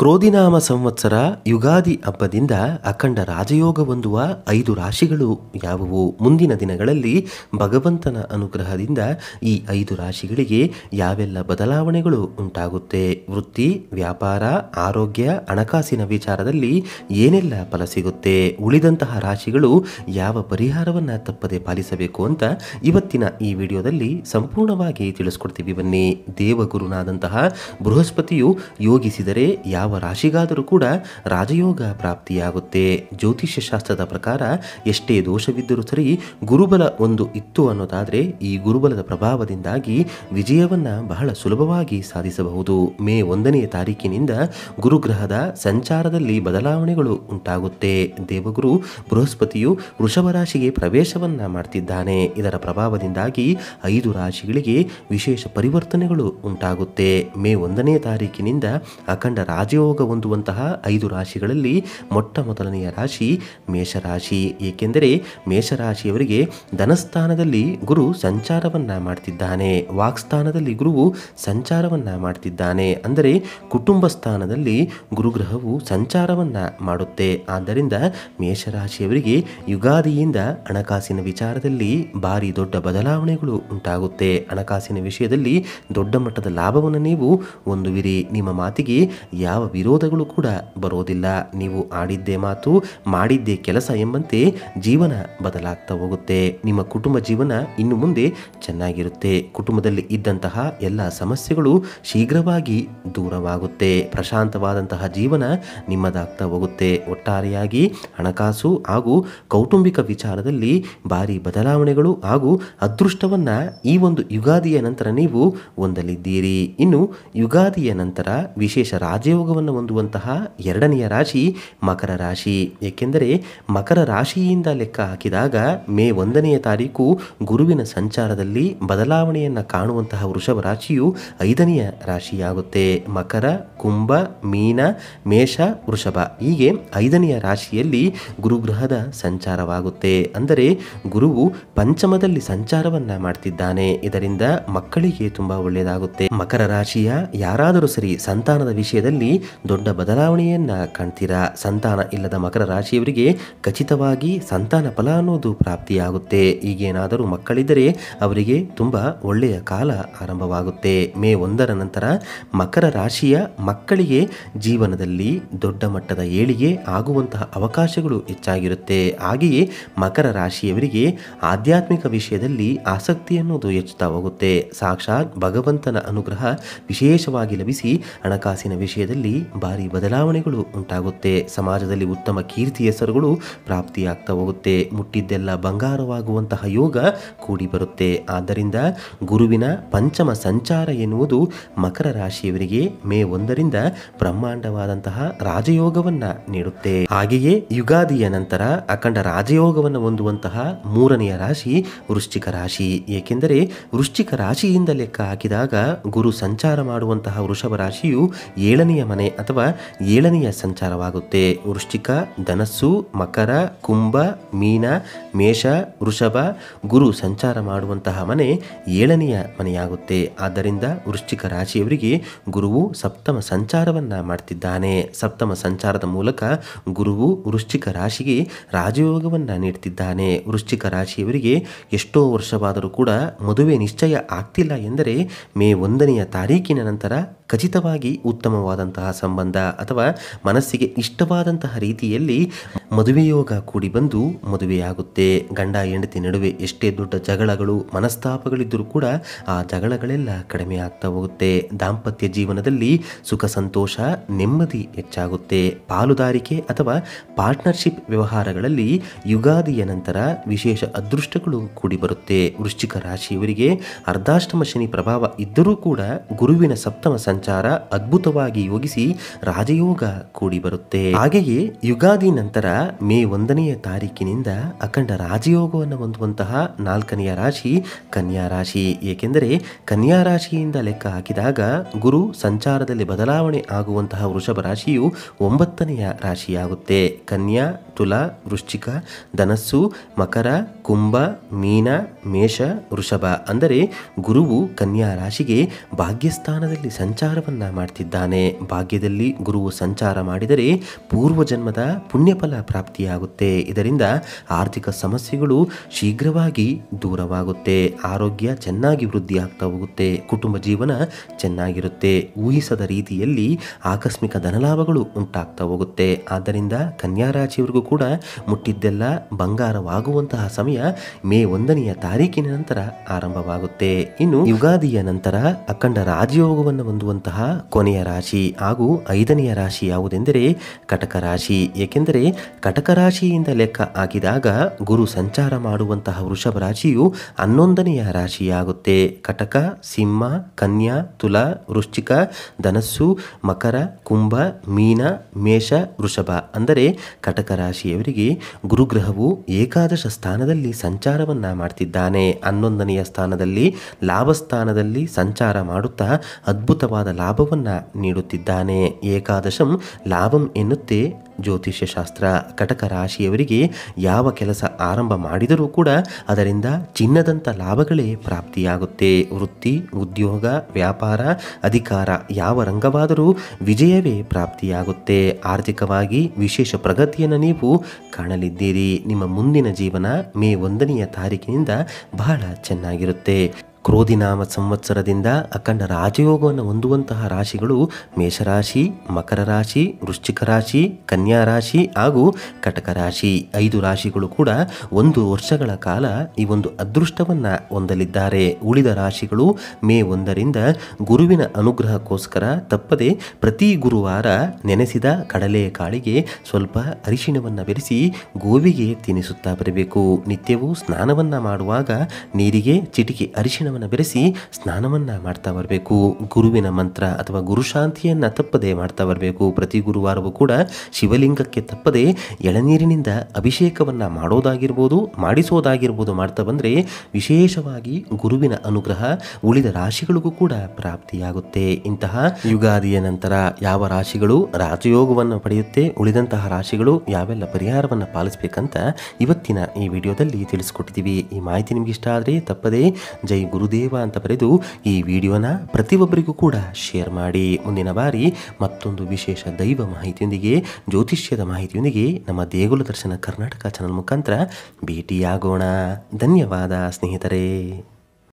ಕ್ರೋಧಿನಾಮ ಸಂವತ್ಸರ ಯುಗಾದಿ ಹಬ್ಬದಿಂದ ಅಖಂಡ ರಾಜಯೋಗ ಹೊಂದುವ ಐದು ರಾಶಿಗಳು ಯಾವುವು ಮುಂದಿನ ದಿನಗಳಲ್ಲಿ ಭಗವಂತನ ಅನುಗ್ರಹದಿಂದ ಈ ಐದು ರಾಶಿಗಳಿಗೆ ಯಾವೆಲ್ಲ ಬದಲಾವಣೆಗಳು ಉಂಟಾಗುತ್ತೆ ವೃತ್ತಿ ವ್ಯಾಪಾರ ಆರೋಗ್ಯ ಹಣಕಾಸಿನ ವಿಚಾರದಲ್ಲಿ ಏನೆಲ್ಲ ಫಲ ಸಿಗುತ್ತೆ ಉಳಿದಂತಹ ರಾಶಿಗಳು ಯಾವ ಪರಿಹಾರವನ್ನು ತಪ್ಪದೆ ಪಾಲಿಸಬೇಕು ಅಂತ ಇವತ್ತಿನ ಈ ವಿಡಿಯೋದಲ್ಲಿ ಸಂಪೂರ್ಣವಾಗಿ ತಿಳಿಸ್ಕೊಡ್ತೀವಿ ಬನ್ನಿ ದೇವಗುರುನಾದಂತಹ ಬೃಹಸ್ಪತಿಯು ಯೋಗಿಸಿದರೆ ಯಾವ ಯಾವ ರಾಶಿಗಾದರೂ ಕೂಡ ರಾಜಯೋಗ ಪ್ರಾಪ್ತಿಯಾಗುತ್ತೆ ಜ್ಯೋತಿಷ್ಯ ಶಾಸ್ತ್ರದ ಪ್ರಕಾರ ಎಷ್ಟೇ ದೋಷವಿದ್ದರೂ ಸರಿ ಗುರುಬಲ ಒಂದು ಇತ್ತು ಅನ್ನೋದಾದರೆ ಈ ಗುರುಬಲದ ಪ್ರಭಾವದಿಂದಾಗಿ ವಿಜಯವನ್ನು ಬಹಳ ಸುಲಭವಾಗಿ ಸಾಧಿಸಬಹುದು ಮೇ ಒಂದನೆಯ ತಾರೀಕಿನಿಂದ ಗುರುಗ್ರಹದ ಸಂಚಾರದಲ್ಲಿ ಬದಲಾವಣೆಗಳು ಉಂಟಾಗುತ್ತೆ ದೇವಗುರು ಬೃಹಸ್ಪತಿಯು ವೃಷಭ ರಾಶಿಗೆ ಪ್ರವೇಶವನ್ನು ಮಾಡ್ತಿದ್ದಾನೆ ಇದರ ಪ್ರಭಾವದಿಂದಾಗಿ ಐದು ರಾಶಿಗಳಿಗೆ ವಿಶೇಷ ಪರಿವರ್ತನೆಗಳು ಉಂಟಾಗುತ್ತೆ ಮೇ ಒಂದನೇ ತಾರೀಕಿನಿಂದ ಅಖಂಡ ರಾಜ ಉದ್ಯೋಗ ಹೊಂದುವಂತಹ ಐದು ರಾಶಿಗಳಲ್ಲಿ ಮೊಟ್ಟ ಮೊದಲನೆಯ ರಾಶಿ ಮೇಷರಾಶಿ ಏಕೆಂದರೆ ಮೇಷರಾಶಿಯವರಿಗೆ ಧನಸ್ಥಾನದಲ್ಲಿ ಗುರು ಸಂಚಾರವನ್ನ ಮಾಡ್ತಿದ್ದಾನೆ ವಾಕ್ಸ್ಥಾನದಲ್ಲಿ ಗುರುವು ಸಂಚಾರವನ್ನ ಮಾಡ್ತಿದ್ದಾನೆ ಅಂದರೆ ಕುಟುಂಬ ಸ್ಥಾನದಲ್ಲಿ ಗುರುಗ್ರಹವು ಸಂಚಾರವನ್ನ ಮಾಡುತ್ತೆ ಆದ್ದರಿಂದ ಮೇಷರಾಶಿಯವರಿಗೆ ಯುಗಾದಿಯಿಂದ ಹಣಕಾಸಿನ ವಿಚಾರದಲ್ಲಿ ಭಾರಿ ದೊಡ್ಡ ಬದಲಾವಣೆಗಳು ಉಂಟಾಗುತ್ತೆ ಹಣಕಾಸಿನ ವಿಷಯದಲ್ಲಿ ದೊಡ್ಡ ಮಟ್ಟದ ಲಾಭವನ್ನು ನೀವು ಹೊಂದುವಿರಿ ನಿಮ್ಮ ಮಾತಿಗೆ ಯಾವ ವಿರೋಧಗಳು ಕೂಡ ಬರೋದಿಲ್ಲ ನೀವು ಆಡಿದ್ದೇ ಮಾತು ಮಾಡಿದ್ದೇ ಕೆಲಸ ಎಂಬಂತೆ ಜೀವನ ಬದಲಾಗ್ತಾ ಹೋಗುತ್ತೆ ನಿಮ್ಮ ಕುಟುಂಬ ಜೀವನ ಇನ್ನು ಮುಂದೆ ಚೆನ್ನಾಗಿರುತ್ತೆ ಕುಟುಂಬದಲ್ಲಿ ಇದ್ದಂತಹ ಎಲ್ಲ ಸಮಸ್ಯೆಗಳು ಶೀಘ್ರವಾಗಿ ದೂರವಾಗುತ್ತೆ ಪ್ರಶಾಂತವಾದಂತಹ ಜೀವನ ನಿಮ್ಮದಾಗ್ತಾ ಹೋಗುತ್ತೆ ಒಟ್ಟಾರೆಯಾಗಿ ಹಣಕಾಸು ಹಾಗೂ ಕೌಟುಂಬಿಕ ವಿಚಾರದಲ್ಲಿ ಭಾರಿ ಬದಲಾವಣೆಗಳು ಹಾಗೂ ಅದೃಷ್ಟವನ್ನು ಈ ಒಂದು ಯುಗಾದಿಯ ನಂತರ ನೀವು ಹೊಂದಲಿದ್ದೀರಿ ಇನ್ನು ಯುಗಾದಿಯ ನಂತರ ವಿಶೇಷ ರಾಜಯೋಗ ಹೊಂದುವಂತಹ ಎರಡನೆಯ ರಾಶಿ ಮಕರ ರಾಶಿ ಏಕೆಂದರೆ ಮಕರ ರಾಶಿಯಿಂದ ಲೆಕ್ಕ ಹಾಕಿದಾಗ ಮೇ ಒಂದನೆಯ ತಾರೀಕು ಗುರುವಿನ ಸಂಚಾರದಲ್ಲಿ ಬದಲಾವಣೆಯನ್ನು ಕಾಣುವಂತಹ ವೃಷಭ ರಾಶಿಯು ಐದನೆಯ ರಾಶಿಯಾಗುತ್ತೆ ಮಕರ ಕುಂಭ ಮೀನ ಮೇಷ ವೃಷಭ ಹೀಗೆ ಐದನೆಯ ರಾಶಿಯಲ್ಲಿ ಗುರುಗ್ರಹದ ಸಂಚಾರವಾಗುತ್ತೆ ಅಂದರೆ ಗುರುವು ಪಂಚಮದಲ್ಲಿ ಸಂಚಾರವನ್ನು ಮಾಡ್ತಿದ್ದಾನೆ ಇದರಿಂದ ಮಕ್ಕಳಿಗೆ ತುಂಬಾ ಒಳ್ಳೆಯದಾಗುತ್ತೆ ಮಕರ ರಾಶಿಯ ಯಾರಾದರೂ ಸರಿ ಸಂತಾನದ ವಿಷಯದಲ್ಲಿ ದೊಡ್ಡ ಬದಲಾವಣೆಯನ್ನ ಕಾಣ್ತೀರಾ ಸಂತಾನ ಇಲ್ಲದ ಮಕರ ರಾಶಿಯವರಿಗೆ ಖಚಿತವಾಗಿ ಸಂತಾನ ಫಲ ಅನ್ನೋದು ಪ್ರಾಪ್ತಿಯಾಗುತ್ತೆ ಈಗೇನಾದರೂ ಮಕ್ಕಳಿದ್ದರೆ ಅವರಿಗೆ ತುಂಬಾ ಒಳ್ಳೆಯ ಕಾಲ ಆರಂಭವಾಗುತ್ತೆ ಮೇ ಒಂದರ ನಂತರ ಮಕರ ರಾಶಿಯ ಮಕ್ಕಳಿಗೆ ಜೀವನದಲ್ಲಿ ದೊಡ್ಡ ಮಟ್ಟದ ಏಳಿಗೆ ಆಗುವಂತಹ ಅವಕಾಶಗಳು ಹೆಚ್ಚಾಗಿರುತ್ತೆ ಹಾಗೆಯೇ ಮಕರ ರಾಶಿಯವರಿಗೆ ಆಧ್ಯಾತ್ಮಿಕ ವಿಷಯದಲ್ಲಿ ಆಸಕ್ತಿ ಅನ್ನೋದು ಹೆಚ್ಚುತ್ತಾ ಹೋಗುತ್ತೆ ಸಾಕ್ಷಾತ್ ಭಗವಂತನ ಅನುಗ್ರಹ ವಿಶೇಷವಾಗಿ ಲಭಿಸಿ ಹಣಕಾಸಿನ ವಿಷಯದಲ್ಲಿ ಸಮಾಜದಲ್ಲಿ ಭಾರಿ ಬದಲಾವಣೆಗಳು ಉಂಟಾಗುತ್ತೆ ಸಮಾಜದಲ್ಲಿ ಉತ್ತಮ ಕೀರ್ತಿ ಹೆಸರುಗಳು ಪ್ರಾಪ್ತಿಯಾಗ್ತಾ ಹೋಗುತ್ತೆ ಮುಟ್ಟಿದ್ದೆಲ್ಲ ಬಂಗಾರವಾಗುವಂತಹ ಯೋಗ ಕೂಡಿ ಬರುತ್ತೆ ಆದ್ದರಿಂದ ಗುರುವಿನ ಪಂಚಮ ಸಂಚಾರ ಎನ್ನುವುದು ಮಕರ ರಾಶಿಯವರಿಗೆ ಮೇ ಒಂದರಿಂದ ಬ್ರಹ್ಮಾಂಡವಾದಂತಹ ರಾಜಯೋಗವನ್ನ ನೀಡುತ್ತೆ ಹಾಗೆಯೇ ಯುಗಾದಿಯ ನಂತರ ಅಖಂಡ ರಾಜಯೋಗವನ್ನು ಹೊಂದುವಂತಹ ಮೂರನೆಯ ರಾಶಿ ವೃಶ್ಚಿಕ ರಾಶಿ ಏಕೆಂದರೆ ವೃಶ್ಚಿಕ ರಾಶಿಯಿಂದ ಲೆಕ್ಕ ಹಾಕಿದಾಗ ಗುರು ಸಂಚಾರ ಮಾಡುವಂತಹ ವೃಷಭ ರಾಶಿಯು ಏಳನೆಯ ಮನೆ ಅಥವಾ ಏಳನೆಯ ಸಂಚಾರವಾಗುತ್ತೆ ವೃಶ್ಚಿಕ ಧನಸ್ಸು ಮಕರ ಕುಂಭ ಮೀನ ಮೇಷ ವೃಷಭ ಗುರು ಸಂಚಾರ ಮಾಡುವಂತಹ ಮನೆ ಏಳನೆಯ ಮನೆಯಾಗುತ್ತೆ ಆದ್ದರಿಂದ ವೃಶ್ಚಿಕ ರಾಶಿಯವರಿಗೆ ಗುರುವು ಸಪ್ತಮ ಸಂಚಾರವನ್ನು ಮಾಡ್ತಿದ್ದಾನೆ ಸಪ್ತಮ ಸಂಚಾರದ ಮೂಲಕ ಗುರುವು ವೃಶ್ಚಿಕ ರಾಶಿಗೆ ರಾಜಯೋಗವನ್ನು ನೀಡ್ತಿದ್ದಾನೆ ವೃಶ್ಚಿಕ ರಾಶಿಯವರಿಗೆ ಎಷ್ಟೋ ವರ್ಷವಾದರೂ ಕೂಡ ಮದುವೆ ನಿಶ್ಚಯ ಆಗ್ತಿಲ್ಲ ಎಂದರೆ ಮೇ ಒಂದನೆಯ ತಾರೀಕಿನ ನಂತರ ಖಚಿತವಾಗಿ ಉತ್ತಮವಾದಂತಹ ಸಂಬಂಧ ಅಥವಾ ಮನಸ್ಸಿಗೆ ಇಷ್ಟವಾದಂತಹ ರೀತಿಯಲ್ಲಿ ಮದುವೆಯೋಗ ಕೂಡಿ ಬಂದು ಮದುವೆಯಾಗುತ್ತೆ ಗಂಡ ಹೆಂಡತಿ ನಡುವೆ ಎಷ್ಟೇ ದೊಡ್ಡ ಜಗಳಗಳು ಮನಸ್ತಾಪಗಳಿದ್ದರೂ ಕೂಡ ಆ ಜಗಳಗಳೆಲ್ಲ ಕಡಿಮೆ ಆಗ್ತಾ ಹೋಗುತ್ತೆ ದಾಂಪತ್ಯ ಜೀವನದಲ್ಲಿ ಸುಖ ಸಂತೋಷ ನೆಮ್ಮದಿ ಹೆಚ್ಚಾಗುತ್ತೆ ಪಾಲುದಾರಿಕೆ ಅಥವಾ ಪಾರ್ಟ್ನರ್ಶಿಪ್ ವ್ಯವಹಾರಗಳಲ್ಲಿ ಯುಗಾದಿಯ ನಂತರ ವಿಶೇಷ ಅದೃಷ್ಟಗಳು ಕೂಡಿ ಬರುತ್ತೆ ವೃಶ್ಚಿಕ ರಾಶಿಯವರಿಗೆ ಅರ್ಧಾಷ್ಟಮ ಶನಿ ಪ್ರಭಾವ ಇದ್ದರೂ ಕೂಡ ಗುರುವಿನ ಸಪ್ತಮ ಸಂ ಸಂಚಾರ ಅದ್ಭುತವಾಗಿ ಯೋಗಿಸಿ ರಾಜಯೋಗ ಕೂಡಿ ಬರುತ್ತೆ ಹಾಗೆಯೇ ಯುಗಾದಿ ನಂತರ ಮೇ ಒಂದನೆಯ ತಾರೀಕಿನಿಂದ ಅಖಂಡ ರಾಜಯೋಗವನ್ನು ಹೊಂದುವಂತಹ ನಾಲ್ಕನೆಯ ರಾಶಿ ಕನ್ಯಾ ರಾಶಿ ಏಕೆಂದರೆ ಕನ್ಯಾ ರಾಶಿಯಿಂದ ಲೆಕ್ಕ ಹಾಕಿದಾಗ ಗುರು ಸಂಚಾರದಲ್ಲಿ ಬದಲಾವಣೆ ಆಗುವಂತಹ ವೃಷಭ ರಾಶಿಯು ಒಂಬತ್ತನೆಯ ರಾಶಿಯಾಗುತ್ತೆ ಕನ್ಯಾ ತುಲಾ ವೃಶ್ಚಿಕ ಧನಸ್ಸು ಮಕರ ಕುಂಭ ಮೀನ ಮೇಷ ವೃಷಭ ಅಂದರೆ ಗುರುವು ಕನ್ಯಾ ರಾಶಿಗೆ ಭಾಗ್ಯಸ್ಥಾನದಲ್ಲಿ ಸಂಚಾರವನ್ನು ಮಾಡ್ತಿದ್ದಾನೆ ಭಾಗ್ಯದಲ್ಲಿ ಗುರುವು ಸಂಚಾರ ಮಾಡಿದರೆ ಪೂರ್ವಜನ್ಮದ ಪುಣ್ಯಫಲ ಪ್ರಾಪ್ತಿಯಾಗುತ್ತೆ ಇದರಿಂದ ಆರ್ಥಿಕ ಸಮಸ್ಯೆಗಳು ಶೀಘ್ರವಾಗಿ ದೂರವಾಗುತ್ತೆ ಆರೋಗ್ಯ ಚೆನ್ನಾಗಿ ವೃದ್ಧಿಯಾಗ್ತಾ ಹೋಗುತ್ತೆ ಕುಟುಂಬ ಜೀವನ ಚೆನ್ನಾಗಿರುತ್ತೆ ಊಹಿಸದ ರೀತಿಯಲ್ಲಿ ಆಕಸ್ಮಿಕ ಧನಲಾಭಗಳು ಉಂಟಾಗ್ತಾ ಹೋಗುತ್ತೆ ಆದ್ದರಿಂದ ಕನ್ಯಾ ರಾಶಿಯವರಿಗೂ ಕೂಡ ಮುಟ್ಟಿದ್ದೆಲ್ಲ ಬಂಗಾರವಾಗುವಂತಹ ಸಮಯ ಮೇ ಒಂದನೆಯ ತಾರೀಕಿನ ನಂತರ ಆರಂಭವಾಗುತ್ತೆ ಇನ್ನು ಯುಗಾದಿಯ ನಂತರ ಅಖಂಡ ರಾಜಯೋಗವನ್ನು ಹೊಂದುವಂತಹ ಕೊನೆಯ ರಾಶಿ ಹಾಗೂ ಐದನೆಯ ರಾಶಿ ಯಾವುದೆಂದರೆ ಕಟಕ ರಾಶಿ ಏಕೆಂದರೆ ಕಟಕ ರಾಶಿಯಿಂದ ಲೆಕ್ಕ ಹಾಕಿದಾಗ ಗುರು ಸಂಚಾರ ಮಾಡುವಂತಹ ವೃಷಭ ರಾಶಿಯು ಹನ್ನೊಂದನೆಯ ರಾಶಿಯಾಗುತ್ತೆ ಕಟಕ ಸಿಂಹ ಕನ್ಯಾ ತುಲಾ ವೃಶ್ಚಿಕ ಧನಸ್ಸು ಮಕರ ಕುಂಭ ಮೀನ ಮೇಷ ವೃಷಭ ಅಂದರೆ ಕಟಕ ರಾಶಿ ರಾಶಿಯವರಿಗೆ ಗುರುಗ್ರಹವು ಏಕಾದಶ ಸ್ಥಾನದಲ್ಲಿ ಸಂಚಾರವನ್ನ ಮಾಡ್ತಿದ್ದಾನೆ ಹನ್ನೊಂದನೆಯ ಸ್ಥಾನದಲ್ಲಿ ಲಾಭಸ್ಥಾನದಲ್ಲಿ ಸಂಚಾರ ಮಾಡುತ್ತಾ ಅದ್ಭುತವಾದ ಲಾಭವನ್ನ ನೀಡುತ್ತಿದ್ದಾನೆ ಏಕಾದಶಂ ಲಾಭಂ ಎನ್ನುತ್ತೆ ಜ್ಯೋತಿಷ್ಯ ಶಾಸ್ತ್ರ ಕಟಕ ರಾಶಿಯವರಿಗೆ ಯಾವ ಕೆಲಸ ಆರಂಭ ಮಾಡಿದರೂ ಕೂಡ ಅದರಿಂದ ಚಿನ್ನದಂಥ ಲಾಭಗಳೇ ಪ್ರಾಪ್ತಿಯಾಗುತ್ತೆ ವೃತ್ತಿ ಉದ್ಯೋಗ ವ್ಯಾಪಾರ ಅಧಿಕಾರ ಯಾವ ರಂಗವಾದರೂ ವಿಜಯವೇ ಪ್ರಾಪ್ತಿಯಾಗುತ್ತೆ ಆರ್ಥಿಕವಾಗಿ ವಿಶೇಷ ಪ್ರಗತಿಯನ್ನು ನೀವು ಕಾಣಲಿದ್ದೀರಿ ನಿಮ್ಮ ಮುಂದಿನ ಜೀವನ ಮೇ ಒಂದನೆಯ ತಾರೀಕಿನಿಂದ ಬಹಳ ಚೆನ್ನಾಗಿರುತ್ತೆ ಕ್ರೋಧಿನಾಮ ಸಂವತ್ಸರದಿಂದ ಅಖಂಡ ರಾಜಯೋಗವನ್ನು ಹೊಂದುವಂತಹ ರಾಶಿಗಳು ಮೇಷರಾಶಿ ಮಕರ ರಾಶಿ ವೃಶ್ಚಿಕ ರಾಶಿ ಕನ್ಯಾ ರಾಶಿ ಹಾಗೂ ಕಟಕ ರಾಶಿ ಐದು ರಾಶಿಗಳು ಕೂಡ ಒಂದು ವರ್ಷಗಳ ಕಾಲ ಈ ಒಂದು ಅದೃಷ್ಟವನ್ನು ಹೊಂದಲಿದ್ದಾರೆ ಉಳಿದ ರಾಶಿಗಳು ಮೇ ಒಂದರಿಂದ ಗುರುವಿನ ಅನುಗ್ರಹಕ್ಕೋಸ್ಕರ ತಪ್ಪದೆ ಪ್ರತಿ ಗುರುವಾರ ನೆನೆಸಿದ ಕಡಲೆ ಕಾಳಿಗೆ ಸ್ವಲ್ಪ ಅರಿಶಿಣವನ್ನು ಬೆರೆಸಿ ಗೋವಿಗೆ ತಿನ್ನಿಸುತ್ತಾ ಬರಬೇಕು ನಿತ್ಯವೂ ಸ್ನಾನವನ್ನು ಮಾಡುವಾಗ ನೀರಿಗೆ ಚಿಟಿಕೆ ಅರಿಶಿಣವನ್ನು ಬೆರೆಸಿ ಸ್ನಾನವನ್ನು ಮಾಡ್ತಾ ಬರಬೇಕು ಗುರುವಿನ ಮಂತ್ರ ಅಥವಾ ಗುರುಶಾಂತಿಯನ್ನು ತಪ್ಪದೆ ಮಾಡ್ತಾ ಬರಬೇಕು ಪ್ರತಿ ಗುರುವಾರವೂ ಕೂಡ ಶಿವಲಿಂಗಕ್ಕೆ ತಪ್ಪದೆ ಎಳನೀರಿನಿಂದ ಅಭಿಷೇಕವನ್ನು ಮಾಡೋದಾಗಿರ್ಬೋದು ಮಾಡಿಸೋದಾಗಿರ್ಬೋದು ಮಾಡ್ತಾ ಬಂದರೆ ವಿಶೇಷವಾಗಿ ಗುರುವಿನ ಅನುಗ್ರಹ ಉಳಿದ ರಾಶಿಗಳಿಗೂ ಕೂಡ ಪ್ರಾಪ್ತಿಯಾಗುತ್ತೆ ಇಂತಹ ಯುಗಾದಿಯ ನಂತರ ಯಾವ ರಾಶಿಗಳು ರಾಜಯೋಗವನ್ನು ಪಡೆಯುತ್ತೆ ಉಳಿದಂತಹ ರಾಶಿಗಳು ಯಾವೆಲ್ಲ ಪರಿಹಾರವನ್ನು ಪಾಲಿಸಬೇಕಂತ ಇವತ್ತಿನ ಈ ವಿಡಿಯೋದಲ್ಲಿ ತಿಳಿಸ್ಕೊಟ್ಟಿದ್ದೀವಿ ಈ ಮಾಹಿತಿ ನಿಮ್ಗೆ ಇಷ್ಟ ಆದರೆ ತಪ್ಪದೇ ಜೈ ಗುರು ಗುರುದೇವ ಅಂತ ಬರೆದು ಈ ವಿಡಿಯೋನ ಪ್ರತಿಯೊಬ್ಬರಿಗೂ ಕೂಡ ಶೇರ್ ಮಾಡಿ ಮುಂದಿನ ಬಾರಿ ಮತ್ತೊಂದು ವಿಶೇಷ ದೈವ ಮಾಹಿತಿಯೊಂದಿಗೆ ಜ್ಯೋತಿಷ್ಯದ ಮಾಹಿತಿಯೊಂದಿಗೆ ನಮ್ಮ ದೇಗುಲ ದರ್ಶನ ಕರ್ನಾಟಕ ಚಾನಲ್ ಮುಖಾಂತರ ಭೇಟಿಯಾಗೋಣ ಧನ್ಯವಾದ ಸ್ನೇಹಿತರೇ